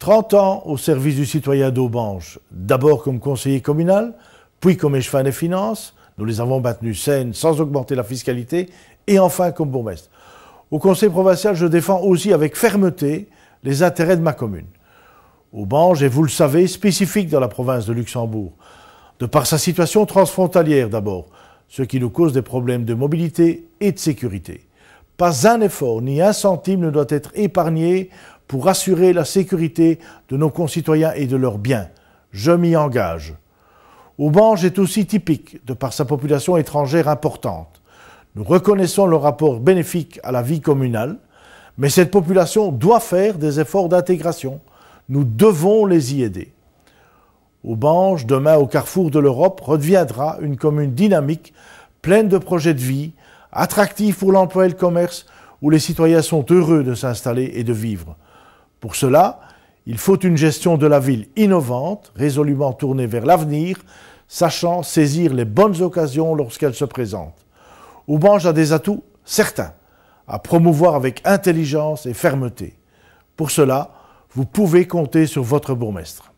30 ans au service du citoyen d'Aubange, d'abord comme conseiller communal, puis comme échevin des finances. Nous les avons maintenus saines sans augmenter la fiscalité et enfin comme bourgmestre. Au conseil provincial, je défends aussi avec fermeté les intérêts de ma commune. Aubange est, vous le savez, spécifique dans la province de Luxembourg, de par sa situation transfrontalière d'abord, ce qui nous cause des problèmes de mobilité et de sécurité. Pas un effort ni un centime ne doit être épargné pour assurer la sécurité de nos concitoyens et de leurs biens. Je m'y engage. Aubange est aussi typique de par sa population étrangère importante. Nous reconnaissons le rapport bénéfique à la vie communale, mais cette population doit faire des efforts d'intégration. Nous devons les y aider. Aubange, demain au carrefour de l'Europe, redeviendra une commune dynamique, pleine de projets de vie, attractive pour l'emploi et le commerce, où les citoyens sont heureux de s'installer et de vivre. Pour cela, il faut une gestion de la ville innovante, résolument tournée vers l'avenir, sachant saisir les bonnes occasions lorsqu'elles se présentent. Aubange a des atouts certains à promouvoir avec intelligence et fermeté. Pour cela, vous pouvez compter sur votre bourgmestre.